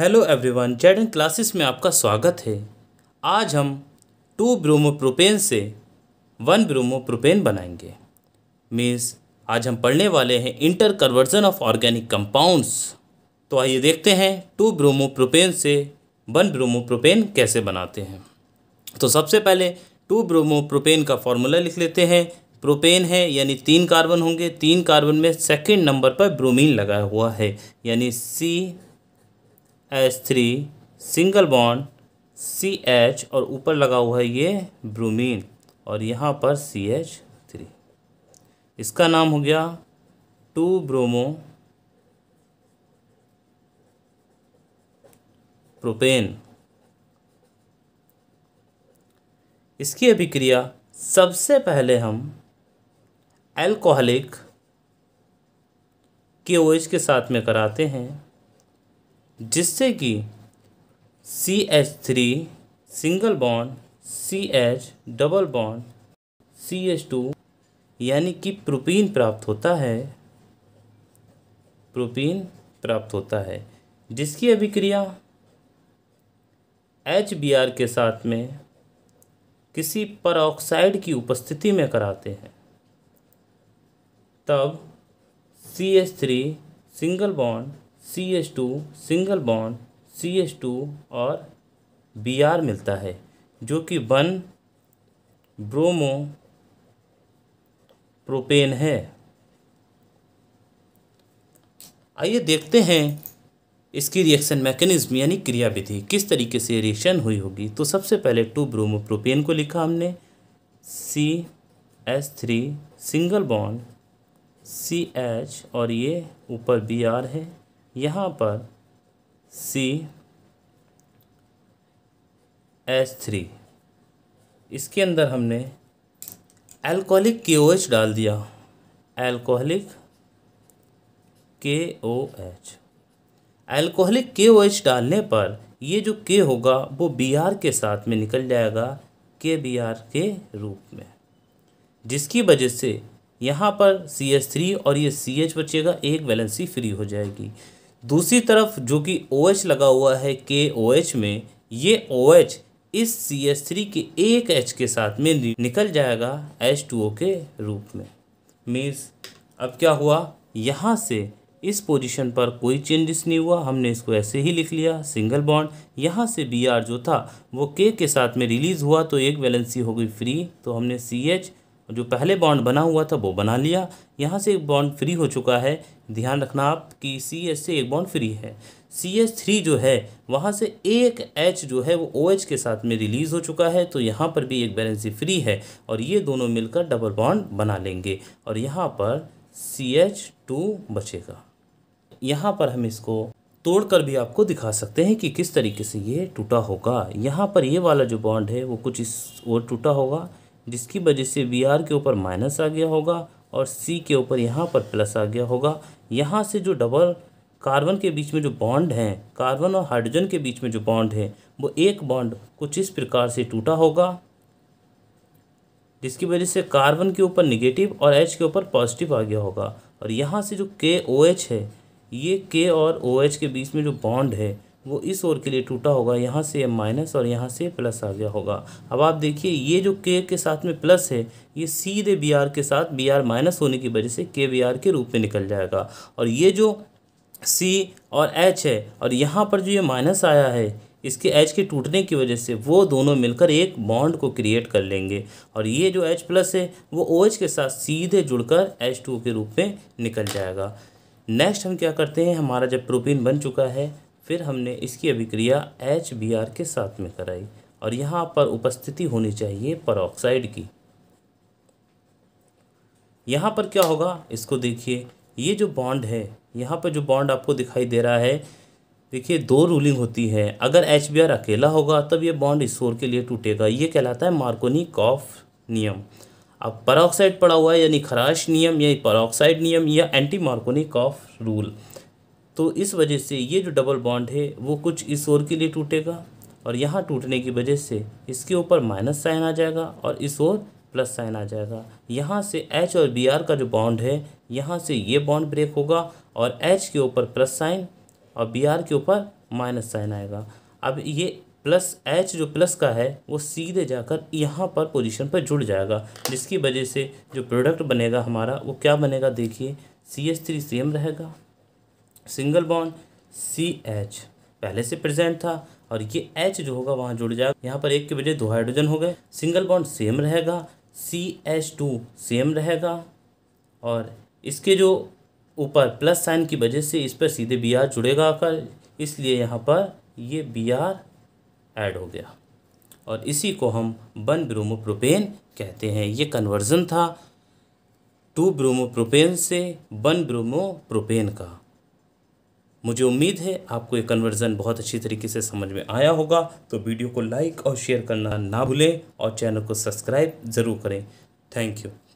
hello everyone Z N classes में आपका स्वागत है आज हम टू ब्रोमोप्रोपेन से वन ब्रोमोप्रोपेन बनाएंगे मीन्स आज हम पढ़ने वाले हैं inter conversion of organic compounds तो आइए देखते हैं टू ब्रोमोप्रोपेन से वन ब्रोमोप्रोपेन कैसे बनाते हैं तो सबसे पहले टू ब्रोमोप्रोपेन का फॉर्मूला लिख लेते हैं प्रोपेन है यानी तीन कार्बन होंगे तीन कार्बन में सेकेंड नंबर पर ब्रोमीन लगाया हुआ है यानी C H three single bond C H और ऊपर लगा हुआ है ये ब्रोमीन और यहाँ पर सी एच थ्री इसका नाम हो गया टू ब्रोमो प्रोपेन इसकी अभिक्रिया सबसे पहले हम एल्कोहलिक के ओएच के साथ में कराते हैं जिससे कि C H three single bond C H double bond C H two यानी कि प्रोपीन प्राप्त होता है प्रोपीन प्राप्त होता है जिसकी अभिक्रिया एच बी आर के साथ में किसी परऑक्साइड की उपस्थिति में कराते हैं तब C H three single bond C H two single bond C H two और बी आर मिलता है जो कि वन ब्रोमो प्रोपेन है आइए देखते हैं इसकी रिएक्शन मैकेनिज्म यानी क्रिया विधि किस तरीके से रिएक्शन हुई होगी तो सबसे पहले टू ब्रोमो प्रोपेन को लिखा हमने C H three single bond C H और ये ऊपर बी आर है यहाँ पर सी एच थ्री इसके अंदर हमने एल्कोहलिक के ओ एच डाल दिया एल्कोहलिक के ओ एच एल्कोहलिक के ओ एच डालने पर ये जो के होगा वो बी आर के साथ में निकल जाएगा के बी आर के रूप में जिसकी वजह से यहाँ पर सी एच थ्री और ये सी एच बचेगा एक वैलेंसी फ्री हो जाएगी दूसरी तरफ जो कि ओ OH लगा हुआ है के ओ OH में ये ओ OH इस सी एस थ्री के एक एच के साथ में निकल जाएगा एच टू ओ के रूप में मीन्स अब क्या हुआ यहाँ से इस पोजीशन पर कोई चेंजेस नहीं हुआ हमने इसको ऐसे ही लिख लिया सिंगल बॉन्ड यहाँ से बी आर जो था वो के के साथ में रिलीज़ हुआ तो एक वैलेंसी हो गई फ्री तो हमने सी एच जो पहले बॉन्ड बना हुआ था वो बना लिया यहाँ से एक बॉन्ड फ्री हो चुका है ध्यान रखना आप कि सी एच से एक बॉन्ड फ्री है सी एच थ्री जो है वहाँ से एक एच जो है वो ओ OH एच के साथ में रिलीज़ हो चुका है तो यहाँ पर भी एक बैलेंसी फ्री है और ये दोनों मिलकर डबल बॉन्ड बना लेंगे और यहाँ पर सी एच टू बचेगा यहाँ पर हम इसको तोड़कर भी आपको दिखा सकते हैं कि किस तरीके से ये टूटा होगा यहाँ पर ये वाला जो बॉन्ड है वो कुछ इस ओर टूटा होगा जिसकी वजह से बी आर के ऊपर माइनस आ गया होगा और सी के ऊपर यहाँ पर प्लस आ गया होगा यहाँ से जो डबल कार्बन के बीच में जो बॉन्ड है कार्बन और हाइड्रोजन के बीच में जो बॉन्ड है वो एक बॉन्ड कुछ इस प्रकार से टूटा होगा जिसकी वजह से कार्बन के ऊपर निगेटिव और एच के ऊपर पॉजिटिव आ गया होगा और यहाँ से जो के ओ एच है ये के और ओ OH एच के बीच में जो बॉन्ड है वो इस ओर के लिए टूटा होगा यहाँ से माइनस और यहाँ से प्लस आ गया होगा अब आप देखिए ये जो के के साथ में प्लस है ये सीधे बी आर के साथ बी आर माइनस होने की वजह से के बी आर के रूप में निकल जाएगा और ये जो सी और एच है और यहाँ पर जो ये माइनस आया है इसके एच के टूटने की वजह से वो दोनों मिलकर एक बॉन्ड को क्रिएट कर लेंगे और ये जो एच प्लस है वो ओ OH के साथ सीधे जुड़कर एच टू के रूप में निकल जाएगा नेक्स्ट हम क्या करते हैं हमारा जब प्रोटीन बन चुका है फिर हमने इसकी अभिक्रिया एच बी आर के साथ में कराई और यहाँ पर उपस्थिति होनी चाहिए परऑक्साइड की यहाँ पर क्या होगा इसको देखिए ये जो बॉन्ड है यहाँ पर जो बॉन्ड आपको दिखाई दे रहा है देखिए दो रूलिंग होती है अगर एच अकेला होगा तब ये बॉन्ड इस के लिए टूटेगा ये कहलाता है मार्कोनी कॉफ नियम अब परऑक्साइड पड़ा हुआ है यानी खराश नियम या परऑक्साइड नियम या एंटी मार्कोनी कॉफ रूल तो इस वजह से ये जो डबल बॉन्ड है वो कुछ इस ओर के लिए टूटेगा और यहाँ टूटने की वजह से इसके ऊपर माइनस साइन आ जाएगा और इस ओर प्लस साइन आ जाएगा यहाँ से एच और बी आर का जो बॉन्ड है यहाँ से ये बॉन्ड ब्रेक होगा और एच के ऊपर प्लस साइन और बी आर के ऊपर माइनस साइन आएगा अब ये प्लस एच जो प्लस का है वो सीधे जाकर यहाँ पर पोजीशन पर जुड़ जाएगा जिसकी वजह से जो प्रोडक्ट बनेगा हमारा वो क्या बनेगा देखिए सी एस थ्री सेम रहेगा सिंगल बॉन्ड सी एच पहले से प्रेजेंट था और ये एच जो होगा वहाँ जुड़ जाएगा यहाँ पर एक के बजाय दो हाइड्रोजन हो गए सिंगल बॉन्ड सेम रहेगा सी एच टू सेम रहेगा और इसके जो ऊपर प्लस साइन की वजह से इस पर सीधे बी आर जुड़ेगा आकर इसलिए यहाँ पर ये बी आर ऐड हो गया और इसी को हम वन ब्रोमोप्रोपेन कहते हैं ये कन्वर्जन था टू ब्रोमोप्रोपेन से वन ब्रोमोप्रोपेन का मुझे उम्मीद है आपको ये कन्वर्जन बहुत अच्छी तरीके से समझ में आया होगा तो वीडियो को लाइक और शेयर करना ना भूलें और चैनल को सब्सक्राइब ज़रूर करें थैंक यू